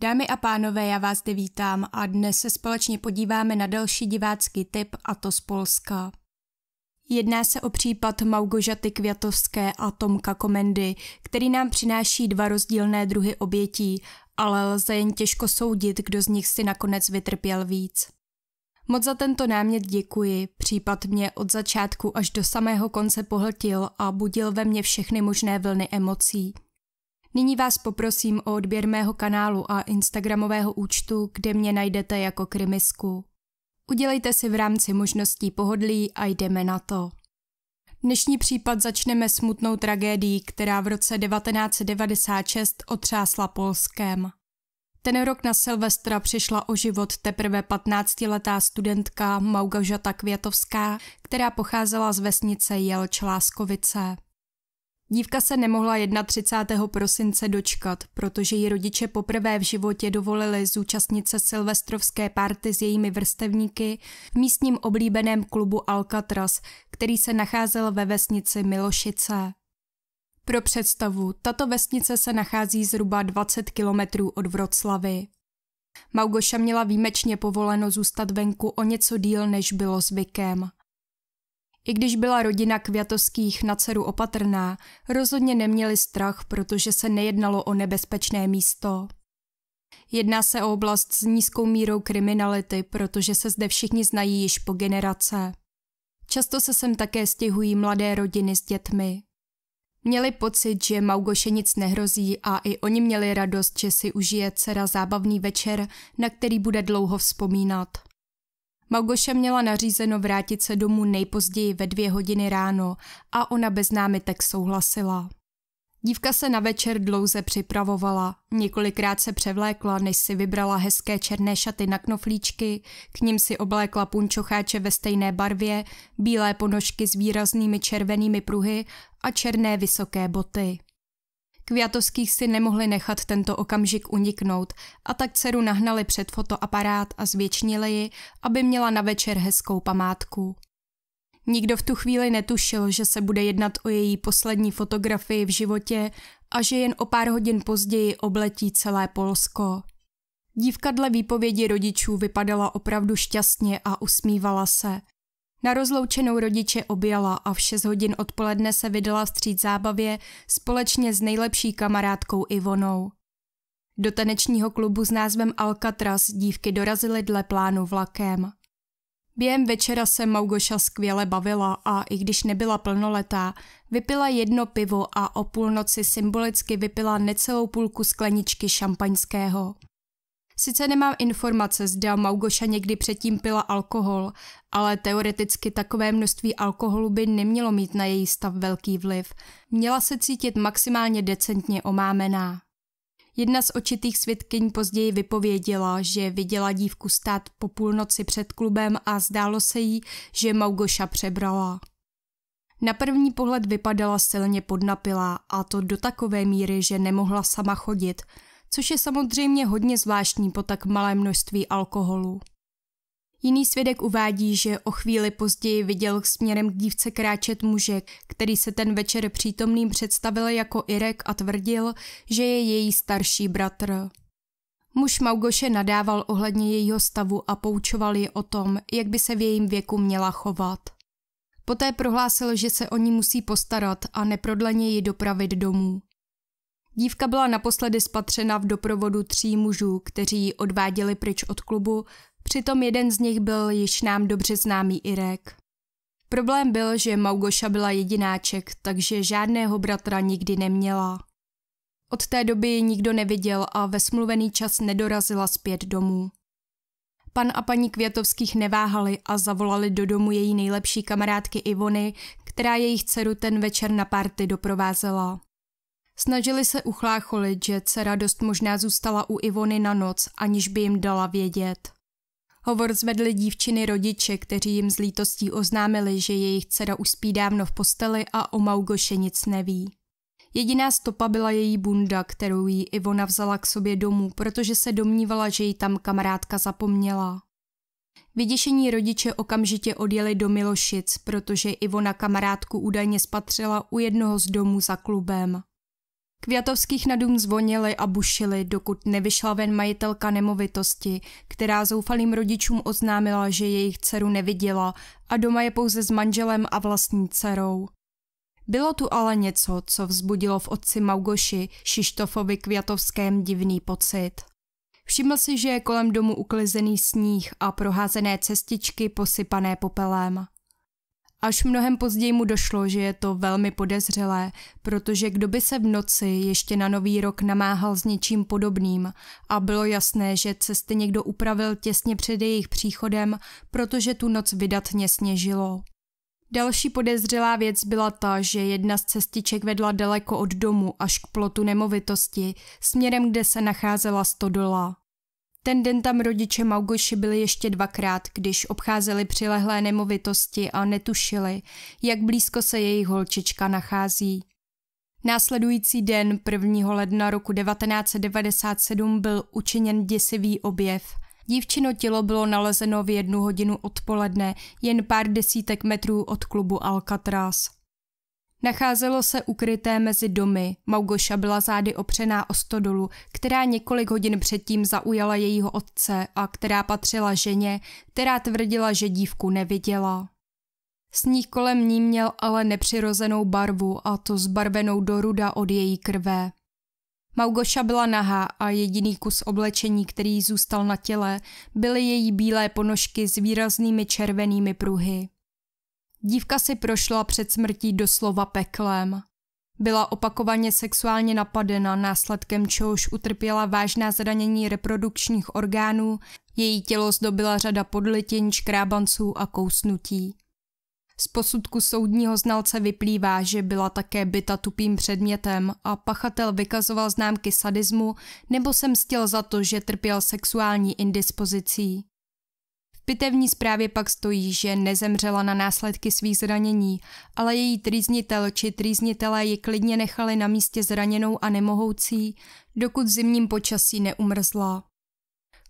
Dámy a pánové, já vás zde vítám a dnes se společně podíváme na další divácký tip a to z Polska. Jedná se o případ Maugožaty Květovské a Tomka Komendy, který nám přináší dva rozdílné druhy obětí, ale lze jen těžko soudit, kdo z nich si nakonec vytrpěl víc. Moc za tento námět děkuji, případ mě od začátku až do samého konce pohltil a budil ve mně všechny možné vlny emocí. Nyní vás poprosím o odběr mého kanálu a Instagramového účtu, kde mě najdete jako krymisku. Udělejte si v rámci možností pohodlí a jdeme na to. Dnešní případ začneme smutnou tragédií, která v roce 1996 otřásla Polskem. Ten rok na Silvestra přišla o život teprve 15-letá studentka Maugažata Květovská, která pocházela z vesnice Jelč Láskovice. Dívka se nemohla 31. prosince dočkat, protože ji rodiče poprvé v životě dovolili zúčastnit se silvestrovské party s jejími vrstevníky v místním oblíbeném klubu Alcatraz, který se nacházel ve vesnici Milošice. Pro představu, tato vesnice se nachází zhruba 20 kilometrů od Vroclavy. Maugoša měla výjimečně povoleno zůstat venku o něco díl, než bylo zvykem. I když byla rodina Květovských na dceru opatrná, rozhodně neměli strach, protože se nejednalo o nebezpečné místo. Jedná se o oblast s nízkou mírou kriminality, protože se zde všichni znají již po generace. Často se sem také stěhují mladé rodiny s dětmi. Měli pocit, že Maugoše nic nehrozí a i oni měli radost, že si užije dcera zábavný večer, na který bude dlouho vzpomínat. Magoše měla nařízeno vrátit se domů nejpozději ve dvě hodiny ráno a ona bez námitek souhlasila. Dívka se na večer dlouze připravovala, několikrát se převlékla, než si vybrala hezké černé šaty na knoflíčky, k ním si oblékla punčocháče ve stejné barvě, bílé ponožky s výraznými červenými pruhy a černé vysoké boty. Kviatovských si nemohli nechat tento okamžik uniknout a tak dceru nahnali před fotoaparát a zvětšnili ji, aby měla na večer hezkou památku. Nikdo v tu chvíli netušil, že se bude jednat o její poslední fotografii v životě a že jen o pár hodin později obletí celé Polsko. Dívka dle výpovědi rodičů vypadala opravdu šťastně a usmívala se – na rozloučenou rodiče objala a v 6 hodin odpoledne se vydala vstříc zábavě společně s nejlepší kamarádkou Ivonou. Do tanečního klubu s názvem Alcatraz dívky dorazily dle plánu vlakem. Během večera se Maugoša skvěle bavila a i když nebyla plnoletá, vypila jedno pivo a o půlnoci symbolicky vypila necelou půlku skleničky šampaňského. Sice nemám informace, zda Maugoša někdy předtím pila alkohol, ale teoreticky takové množství alkoholu by nemělo mít na její stav velký vliv. Měla se cítit maximálně decentně omámená. Jedna z očitých svědkyň později vypověděla, že viděla dívku stát po půlnoci před klubem a zdálo se jí, že Maugoša přebrala. Na první pohled vypadala silně podnapilá a to do takové míry, že nemohla sama chodit – což je samozřejmě hodně zvláštní po tak malé množství alkoholu. Jiný svědek uvádí, že o chvíli později viděl směrem k dívce kráčet mužek, který se ten večer přítomným představil jako Irek a tvrdil, že je její starší bratr. Muž Maugoše nadával ohledně jejího stavu a poučoval ji o tom, jak by se v jejím věku měla chovat. Poté prohlásil, že se o ní musí postarat a neprodleně ji dopravit domů. Dívka byla naposledy spatřena v doprovodu tří mužů, kteří ji odváděli pryč od klubu, přitom jeden z nich byl již nám dobře známý Irek. Problém byl, že Maugoša byla jedináček, takže žádného bratra nikdy neměla. Od té doby ji nikdo neviděl a ve smluvený čas nedorazila zpět domů. Pan a paní Květovských neváhali a zavolali do domu její nejlepší kamarádky Ivony, která jejich dceru ten večer na párty doprovázela. Snažili se uchlácholit, že dcera dost možná zůstala u Ivony na noc, aniž by jim dala vědět. Hovor zvedli dívčiny rodiče, kteří jim z lítostí oznámili, že jejich dcera už spí dávno v posteli a o Maugoše nic neví. Jediná stopa byla její bunda, kterou jí Ivona vzala k sobě domů, protože se domnívala, že ji tam kamarádka zapomněla. Vyděšení rodiče okamžitě odjeli do Milošic, protože Ivona kamarádku údajně spatřila u jednoho z domů za klubem. Květovských na dům zvonili a bušili, dokud nevyšla ven majitelka nemovitosti, která zoufalým rodičům oznámila, že jejich dceru neviděla a doma je pouze s manželem a vlastní dcerou. Bylo tu ale něco, co vzbudilo v otci Maugoši Šištofovi Květovském divný pocit. Všiml si, že je kolem domu uklizený sníh a proházené cestičky posypané popelem. Až mnohem později mu došlo, že je to velmi podezřelé, protože kdo by se v noci ještě na nový rok namáhal s něčím podobným a bylo jasné, že cesty někdo upravil těsně před jejich příchodem, protože tu noc vydatně sněžilo. Další podezřelá věc byla ta, že jedna z cestiček vedla daleko od domu až k plotu nemovitosti, směrem, kde se nacházela stodola. Ten den tam rodiče Maugoši byli ještě dvakrát, když obcházeli přilehlé nemovitosti a netušili, jak blízko se jejich holčička nachází. Následující den 1. ledna roku 1997 byl učiněn děsivý objev. Dívčino tělo bylo nalezeno v jednu hodinu odpoledne, jen pár desítek metrů od klubu Alcatraz. Nacházelo se ukryté mezi domy, Maugoša byla zády opřená o stodolu, která několik hodin předtím zaujala jejího otce a která patřila ženě, která tvrdila, že dívku neviděla. Sníh kolem ní měl ale nepřirozenou barvu a to zbarvenou do ruda od její krve. Maugoša byla nahá a jediný kus oblečení, který zůstal na těle, byly její bílé ponožky s výraznými červenými pruhy. Dívka si prošla před smrtí doslova peklem. Byla opakovaně sexuálně napadena, následkem čehož utrpěla vážná zranění reprodukčních orgánů, její tělo zdobila řada podlitin, škrábanců a kousnutí. Z posudku soudního znalce vyplývá, že byla také byta tupým předmětem a pachatel vykazoval známky sadismu nebo se mstil za to, že trpěl sexuální indispozicí pitevní zprávě pak stojí, že nezemřela na následky svých zranění, ale její trýznitel či trýznitelé ji klidně nechali na místě zraněnou a nemohoucí, dokud v zimním počasí neumrzla.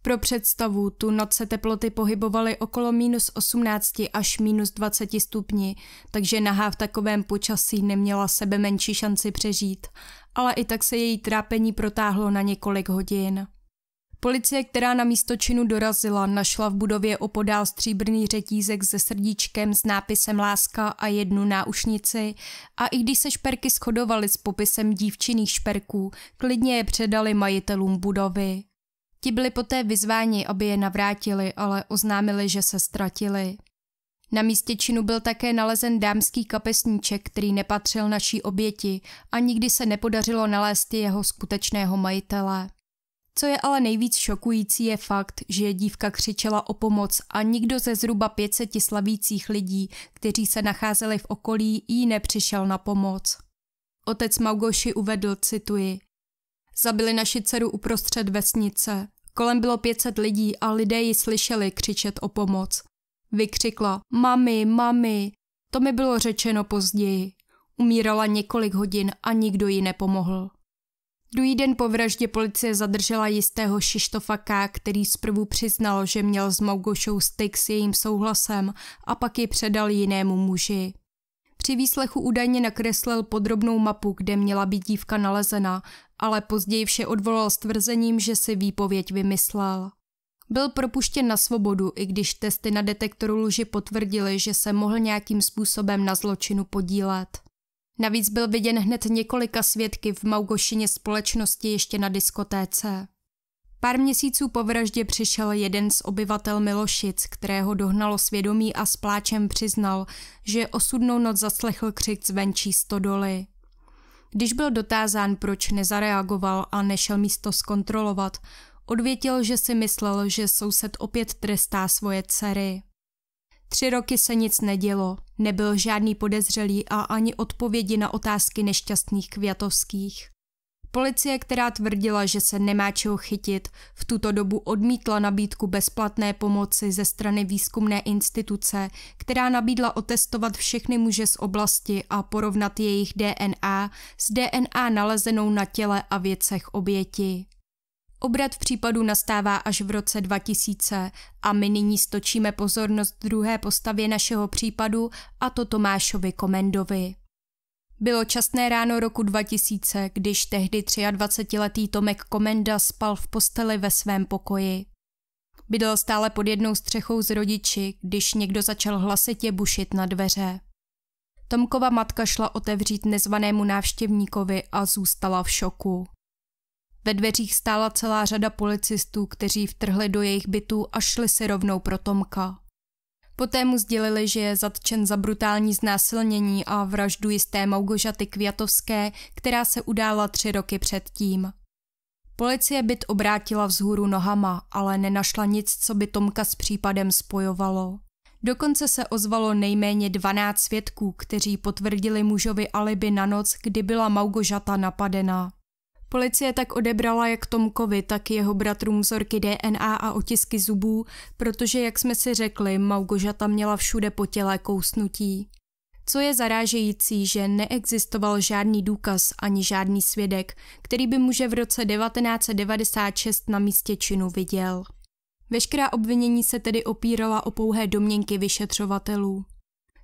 Pro představu, tu noc se teploty pohybovaly okolo minus 18 až minus 20 stupni, takže nahá v takovém počasí neměla sebe menší šanci přežít, ale i tak se její trápení protáhlo na několik hodin. Policie, která na místo činu dorazila, našla v budově opodál stříbrný řetízek se srdíčkem s nápisem Láska a jednu náušnici a i když se šperky shodovaly s popisem dívčiných šperků, klidně je předali majitelům budovy. Ti byli poté vyzváni, aby je navrátili, ale oznámili, že se ztratili. Na místě činu byl také nalezen dámský kapesníček, který nepatřil naší oběti a nikdy se nepodařilo nalézt jeho skutečného majitele. Co je ale nejvíc šokující je fakt, že dívka křičela o pomoc a nikdo ze zhruba 500 slavících lidí, kteří se nacházeli v okolí, jí nepřišel na pomoc. Otec Maugoši uvedl, cituji, Zabili naši dceru uprostřed vesnice. Kolem bylo 500 lidí a lidé ji slyšeli křičet o pomoc. Vykřikla, mami, mami. To mi bylo řečeno později. Umírala několik hodin a nikdo ji nepomohl. Druhý den po vraždě policie zadržela jistého Šištofa K., který zprvu přiznal, že měl s Maugošou styk s jejím souhlasem a pak ji předal jinému muži. Při výslechu údajně nakreslil podrobnou mapu, kde měla být dívka nalezena, ale později vše odvolal s tvrzením, že si výpověď vymyslel. Byl propuštěn na svobodu, i když testy na detektoru lži potvrdily, že se mohl nějakým způsobem na zločinu podílet. Navíc byl viděn hned několika svědky v Maugošině společnosti ještě na diskotéce. Pár měsíců po vraždě přišel jeden z obyvatel Milošic, kterého dohnalo svědomí a s pláčem přiznal, že osudnou noc zaslechl křik zvenčí stodoly. Když byl dotázán, proč nezareagoval a nešel místo zkontrolovat, odvětil, že si myslel, že soused opět trestá svoje dcery. Tři roky se nic nedělo, nebyl žádný podezřelý a ani odpovědi na otázky nešťastných květovských. Policie, která tvrdila, že se nemá čeho chytit, v tuto dobu odmítla nabídku bezplatné pomoci ze strany výzkumné instituce, která nabídla otestovat všechny muže z oblasti a porovnat jejich DNA s DNA nalezenou na těle a věcech oběti. Obrat v případu nastává až v roce 2000 a my nyní stočíme pozornost druhé postavě našeho případu a to Tomášovi Komendovi. Bylo časné ráno roku 2000, když tehdy 23-letý Tomek Komenda spal v posteli ve svém pokoji. Bydlel stále pod jednou střechou s rodiči, když někdo začal hlasitě bušit na dveře. Tomkova matka šla otevřít nezvanému návštěvníkovi a zůstala v šoku. Ve dveřích stála celá řada policistů, kteří vtrhli do jejich bytů a šli si rovnou pro Tomka. Poté mu sdělili, že je zatčen za brutální znásilnění a vraždu jisté Maugožaty Kviatovské, která se udála tři roky předtím. Policie byt obrátila vzhůru nohama, ale nenašla nic, co by Tomka s případem spojovalo. Dokonce se ozvalo nejméně 12 svědků, kteří potvrdili mužovi alibi na noc, kdy byla Maugožata napadena. Policie tak odebrala jak Tomkovi, tak jeho bratrům vzorky DNA a otisky zubů, protože, jak jsme si řekli, Maugožata měla všude po těle kousnutí. Co je zarážející, že neexistoval žádný důkaz ani žádný svědek, který by muže v roce 1996 na místě činu viděl. Veškerá obvinění se tedy opírala o pouhé domněnky vyšetřovatelů.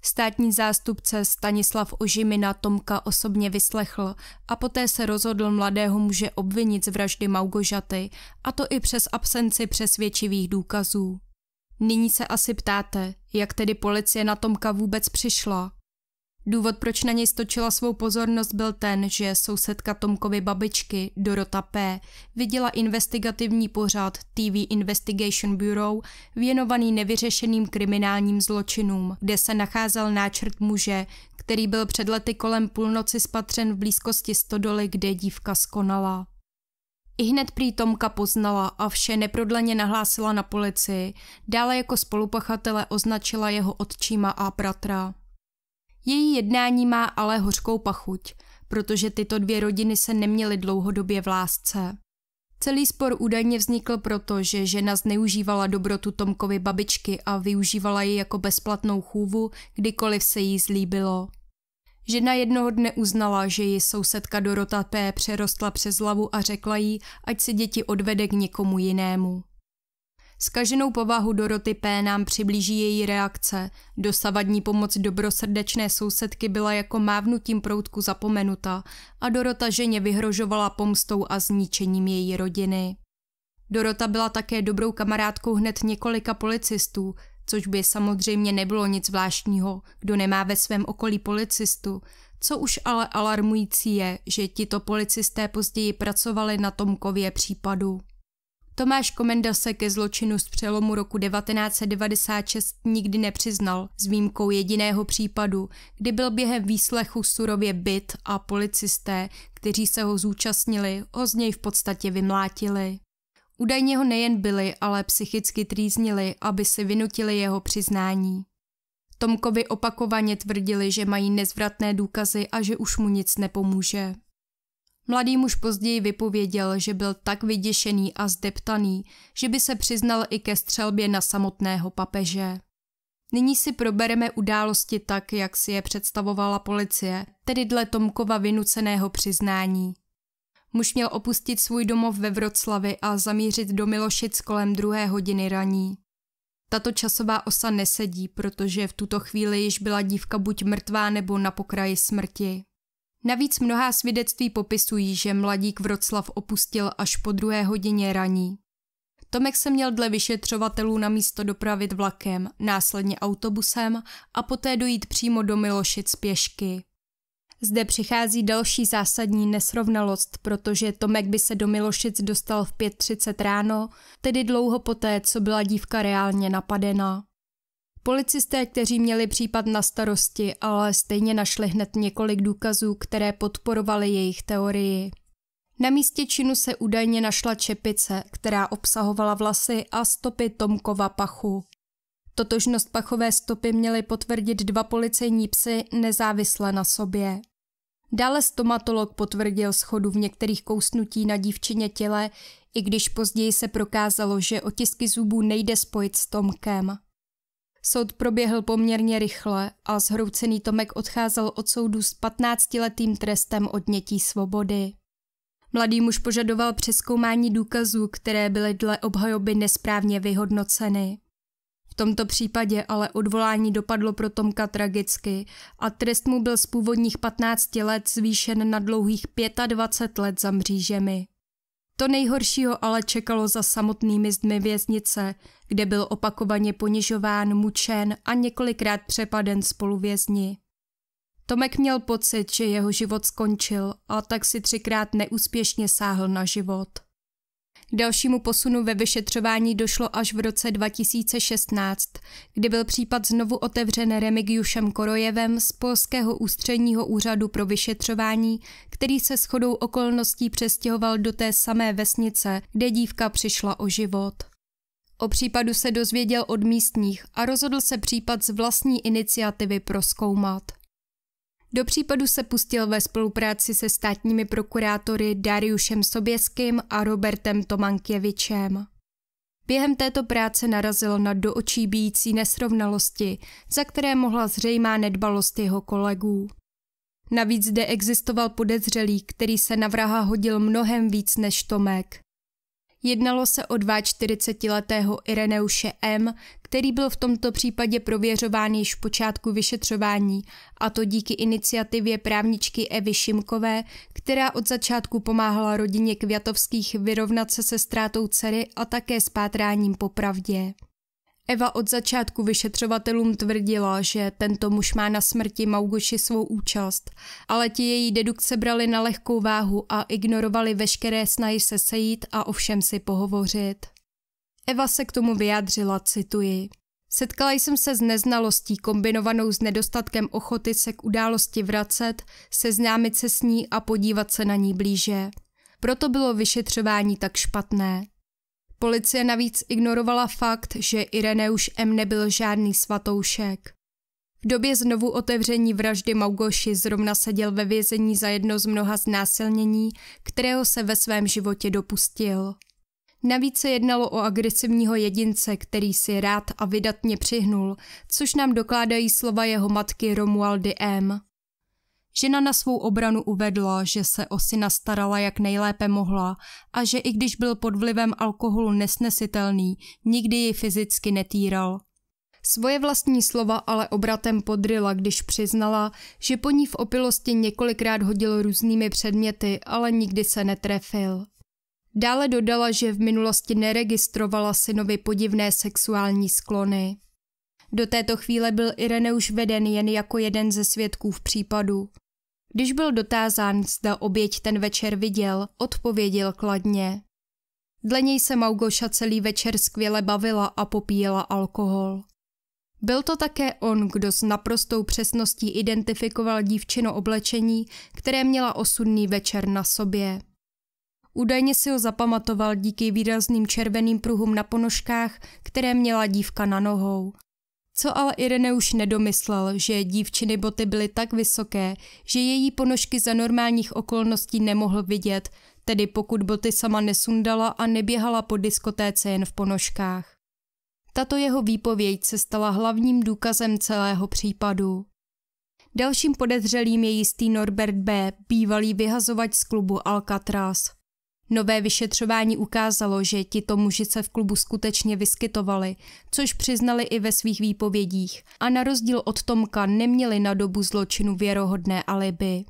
Státní zástupce Stanislav Ožimina Tomka osobně vyslechl a poté se rozhodl mladého muže obvinit z vraždy Maugožaty, a to i přes absenci přesvědčivých důkazů. Nyní se asi ptáte, jak tedy policie na Tomka vůbec přišla. Důvod, proč na něj stočila svou pozornost, byl ten, že sousedka Tomkovy babičky, Dorota P., viděla investigativní pořad TV Investigation Bureau věnovaný nevyřešeným kriminálním zločinům, kde se nacházel náčrt muže, který byl před lety kolem půlnoci spatřen v blízkosti stodoly, kde dívka skonala. I hned prý Tomka poznala a vše neprodleně nahlásila na policii, dále jako spolupachatele označila jeho otčíma a bratra. Její jednání má ale hořkou pachuť, protože tyto dvě rodiny se neměly dlouhodobě v lásce. Celý spor údajně vznikl proto, že žena zneužívala dobrotu Tomkovi babičky a využívala ji jako bezplatnou chůvu, kdykoliv se jí zlíbilo. Žena jednoho dne uznala, že ji sousedka Dorota P. přerostla přes hlavu a řekla jí, ať si děti odvede k někomu jinému. Skaženou povahu Doroty P. nám přiblíží její reakce. Dosavadní pomoc dobrosrdečné sousedky byla jako mávnutím proutku zapomenuta a Dorota ženě vyhrožovala pomstou a zničením její rodiny. Dorota byla také dobrou kamarádkou hned několika policistů, což by samozřejmě nebylo nic zvláštního, kdo nemá ve svém okolí policistu. Co už ale alarmující je, že tito policisté později pracovali na Tomkově případu. Tomáš Komenda se ke zločinu z přelomu roku 1996 nikdy nepřiznal, s výjimkou jediného případu, kdy byl během výslechu surově byt a policisté, kteří se ho zúčastnili, ho z něj v podstatě vymlátili. Údajně ho nejen byli, ale psychicky trýznili, aby si vynutili jeho přiznání. Tomkovi opakovaně tvrdili, že mají nezvratné důkazy a že už mu nic nepomůže. Mladý muž později vypověděl, že byl tak vyděšený a zdeptaný, že by se přiznal i ke střelbě na samotného papeže. Nyní si probereme události tak, jak si je představovala policie, tedy dle Tomkova vynuceného přiznání. Muž měl opustit svůj domov ve Vroclavi a zamířit do Milošic kolem druhé hodiny raní. Tato časová osa nesedí, protože v tuto chvíli již byla dívka buď mrtvá nebo na pokraji smrti. Navíc mnohá svědectví popisují, že mladík Vroclav opustil až po druhé hodině raní. Tomek se měl dle vyšetřovatelů na místo dopravit vlakem, následně autobusem a poté dojít přímo do Milošic pěšky. Zde přichází další zásadní nesrovnalost, protože Tomek by se do Milošic dostal v 5.30 ráno, tedy dlouho poté, co byla dívka reálně napadena. Policisté, kteří měli případ na starosti, ale stejně našli hned několik důkazů, které podporovaly jejich teorii. Na místě činu se údajně našla čepice, která obsahovala vlasy a stopy Tomkova pachu. Totožnost pachové stopy měly potvrdit dva policejní psy nezávisle na sobě. Dále stomatolog potvrdil schodu v některých kousnutí na dívčině těle, i když později se prokázalo, že otisky zubů nejde spojit s Tomkem. Soud proběhl poměrně rychle a zhroucený Tomek odcházel od soudu s 15-letým trestem odnětí svobody. Mladý muž požadoval přeskoumání důkazů, které byly dle obhajoby nesprávně vyhodnoceny. V tomto případě ale odvolání dopadlo pro Tomka tragicky a trest mu byl z původních 15 let zvýšen na dlouhých 25 let za mřížemi. To nejhoršího ale čekalo za samotnými zdmi věznice, kde byl opakovaně ponižován, mučen a několikrát přepaden spoluvězni. Tomek měl pocit, že jeho život skončil a tak si třikrát neúspěšně sáhl na život. Dalšímu posunu ve vyšetřování došlo až v roce 2016, kdy byl případ znovu otevřen Remigiušem Korojevem z Polského ústředního úřadu pro vyšetřování, který se shodou okolností přestěhoval do té samé vesnice, kde dívka přišla o život. O případu se dozvěděl od místních a rozhodl se případ z vlastní iniciativy proskoumat. Do případu se pustil ve spolupráci se státními prokurátory Dariušem Soběským a Robertem Tomankěvičem. Během této práce narazil na do očí bíjící nesrovnalosti, za které mohla zřejmá nedbalost jeho kolegů. Navíc zde existoval podezřelý, který se na vraha hodil mnohem víc než Tomek. Jednalo se o 42-letého Ireneuše M., který byl v tomto případě prověřován již v počátku vyšetřování, a to díky iniciativě právničky Evy Šimkové, která od začátku pomáhala rodině Kviatovských vyrovnat se se ztrátou dcery a také s pátráním po pravdě. Eva od začátku vyšetřovatelům tvrdila, že tento muž má na smrti Maugoši svou účast, ale ti její dedukce brali na lehkou váhu a ignorovali veškeré snahy se sejít a o všem si pohovořit. Eva se k tomu vyjádřila, cituji. Setkala jsem se s neznalostí kombinovanou s nedostatkem ochoty se k události vracet, seznámit se s ní a podívat se na ní blíže. Proto bylo vyšetřování tak špatné. Policie navíc ignorovala fakt, že Ireneuš M. nebyl žádný svatoušek. V době znovu otevření vraždy Maugoši zrovna seděl ve vězení za jedno z mnoha znásilnění, kterého se ve svém životě dopustil. Navíc se jednalo o agresivního jedince, který si rád a vydatně přihnul, což nám dokládají slova jeho matky Romualdy M. Žena na svou obranu uvedla, že se o syna starala jak nejlépe mohla a že i když byl pod vlivem alkoholu nesnesitelný, nikdy ji fyzicky netýral. Svoje vlastní slova ale obratem podryla, když přiznala, že po ní v opilosti několikrát hodil různými předměty, ale nikdy se netrefil. Dále dodala, že v minulosti neregistrovala synovi podivné sexuální sklony. Do této chvíle byl Irene už veden jen jako jeden ze svědků v případu. Když byl dotázán, zda oběť ten večer viděl, odpověděl kladně. Dle něj se Maugoša celý večer skvěle bavila a popíjela alkohol. Byl to také on, kdo s naprostou přesností identifikoval dívčino oblečení, které měla osudný večer na sobě. Údajně si ho zapamatoval díky výrazným červeným pruhům na ponožkách, které měla dívka na nohou co ale Irene už nedomyslel, že dívčiny boty byly tak vysoké, že její ponožky za normálních okolností nemohl vidět, tedy pokud boty sama nesundala a neběhala po diskotéce jen v ponožkách. Tato jeho výpověď se stala hlavním důkazem celého případu. Dalším podezřelým je jistý Norbert B., bývalý vyhazovač z klubu Alcatraz. Nové vyšetřování ukázalo, že tito muži se v klubu skutečně vyskytovali, což přiznali i ve svých výpovědích a na rozdíl od Tomka neměli na dobu zločinu věrohodné alibi.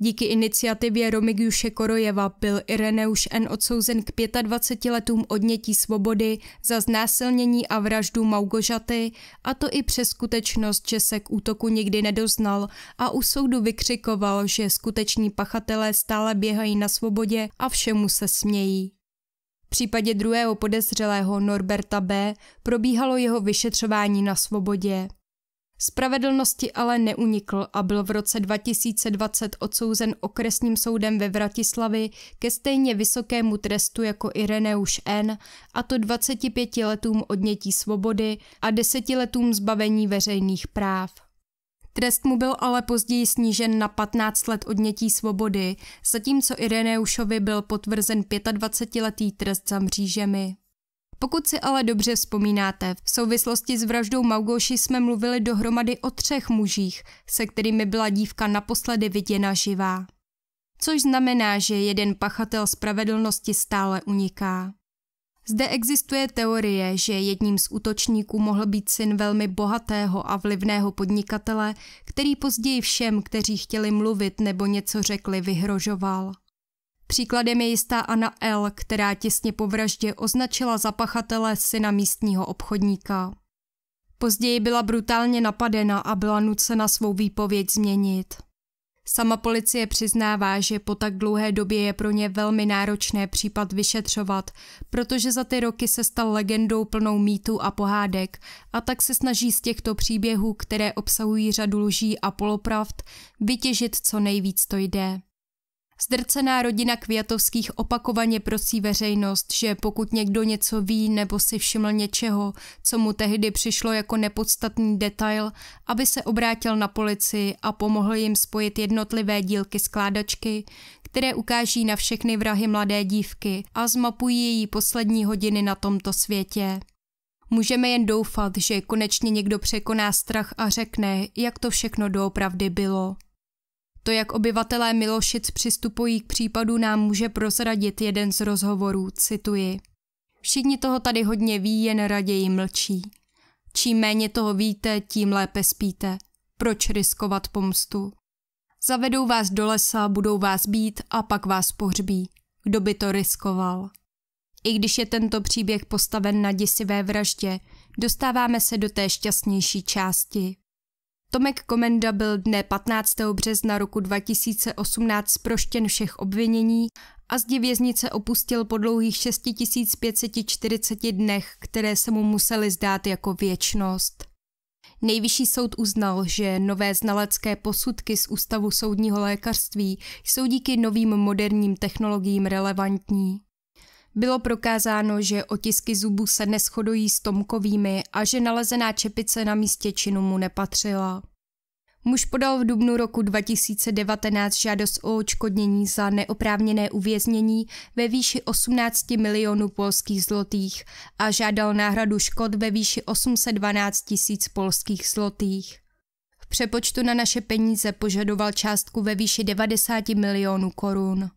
Díky iniciativě Romigjuše Korojeva byl Ireneuš N. odsouzen k 25 letům odnětí svobody za znásilnění a vraždu Maugožaty, a to i přes skutečnost, že se k útoku nikdy nedoznal a u soudu vykřikoval, že skuteční pachatelé stále běhají na svobodě a všemu se smějí. V případě druhého podezřelého Norberta B. probíhalo jeho vyšetřování na svobodě. Spravedlnosti ale neunikl a byl v roce 2020 odsouzen okresním soudem ve Vratislavi ke stejně vysokému trestu jako Ireneuš N, a to 25 letům odnětí svobody a 10 letům zbavení veřejných práv. Trest mu byl ale později snížen na 15 let odnětí svobody, zatímco Ireneušovi byl potvrzen 25-letý trest za mřížemi. Pokud si ale dobře vzpomínáte, v souvislosti s vraždou Maugoši jsme mluvili dohromady o třech mužích, se kterými byla dívka naposledy viděna živá. Což znamená, že jeden pachatel spravedlnosti stále uniká. Zde existuje teorie, že jedním z útočníků mohl být syn velmi bohatého a vlivného podnikatele, který později všem, kteří chtěli mluvit nebo něco řekli, vyhrožoval. Příkladem je jistá Anna L., která těsně po vraždě označila za pachatele syna místního obchodníka. Později byla brutálně napadena a byla nucena svou výpověď změnit. Sama policie přiznává, že po tak dlouhé době je pro ně velmi náročné případ vyšetřovat, protože za ty roky se stal legendou plnou mýtů a pohádek a tak se snaží z těchto příběhů, které obsahují řadu lží a polopravd, vytěžit co nejvíc to jde. Zdrcená rodina Květovských opakovaně prosí veřejnost, že pokud někdo něco ví nebo si všiml něčeho, co mu tehdy přišlo jako nepodstatný detail, aby se obrátil na policii a pomohl jim spojit jednotlivé dílky skládačky, které ukáží na všechny vrahy mladé dívky a zmapují její poslední hodiny na tomto světě. Můžeme jen doufat, že konečně někdo překoná strach a řekne, jak to všechno doopravdy bylo. To, jak obyvatelé Milošic přistupují k případu, nám může prozradit jeden z rozhovorů, cituji. Všichni toho tady hodně ví, jen raději mlčí. Čím méně toho víte, tím lépe spíte. Proč riskovat pomstu? Zavedou vás do lesa, budou vás být a pak vás pohřbí. Kdo by to riskoval? I když je tento příběh postaven na děsivé vraždě, dostáváme se do té šťastnější části. Tomek Komenda byl dne 15. března roku 2018 zproštěn všech obvinění a zdi věznice opustil po dlouhých 6540 dnech, které se mu musely zdát jako věčnost. Nejvyšší soud uznal, že nové znalecké posudky z Ústavu soudního lékařství jsou díky novým moderním technologiím relevantní. Bylo prokázáno, že otisky zubů se neschodují s Tomkovými a že nalezená čepice na místě činu mu nepatřila. Muž podal v dubnu roku 2019 žádost o očkodnění za neoprávněné uvěznění ve výši 18 milionů polských zlotých a žádal náhradu škod ve výši 812 tisíc polských zlotých. V přepočtu na naše peníze požadoval částku ve výši 90 milionů korun.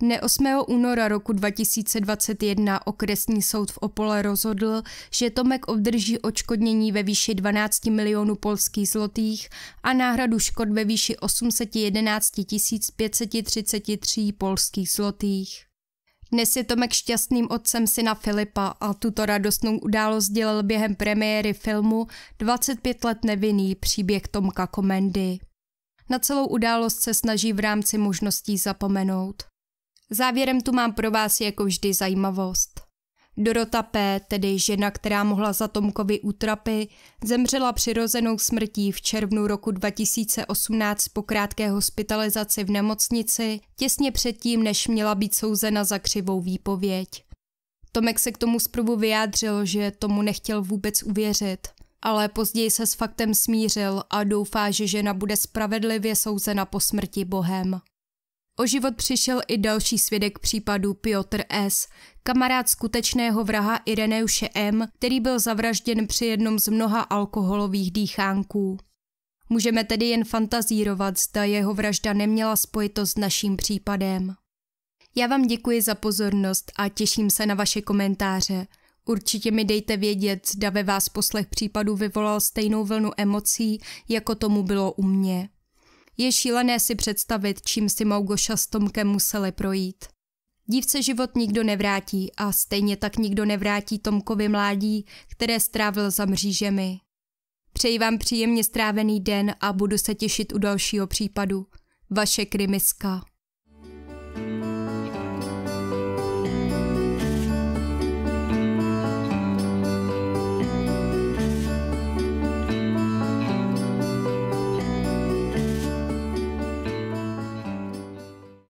Dne 8. února roku 2021 okresní soud v Opole rozhodl, že Tomek obdrží odškodnění ve výši 12 milionů polských zlotých a náhradu škod ve výši 811 533 polských zlotých. Dnes je Tomek šťastným otcem syna Filipa a tuto radostnou událost dělal během premiéry filmu 25 let nevinný příběh Tomka Komendy. Na celou událost se snaží v rámci možností zapomenout. Závěrem tu mám pro vás jako vždy zajímavost. Dorota P., tedy žena, která mohla za Tomkovi útrapy, zemřela přirozenou smrtí v červnu roku 2018 po krátké hospitalizaci v nemocnici, těsně předtím, než měla být souzena za křivou výpověď. Tomek se k tomu zprvu vyjádřil, že tomu nechtěl vůbec uvěřit, ale později se s faktem smířil a doufá, že žena bude spravedlivě souzena po smrti Bohem. O život přišel i další svědek případu Piotr S., kamarád skutečného vraha Ireneuše M., který byl zavražděn při jednom z mnoha alkoholových dýchánků. Můžeme tedy jen fantazírovat, zda jeho vražda neměla spojitost s naším případem. Já vám děkuji za pozornost a těším se na vaše komentáře. Určitě mi dejte vědět, zda ve vás poslech případu vyvolal stejnou vlnu emocí, jako tomu bylo u mě. Je šílené si představit, čím si Mougoša s Tomkem museli projít. Dívce život nikdo nevrátí a stejně tak nikdo nevrátí Tomkovi mládí, které strávil za mřížemi. Přeji vám příjemně strávený den a budu se těšit u dalšího případu. Vaše Krymiska.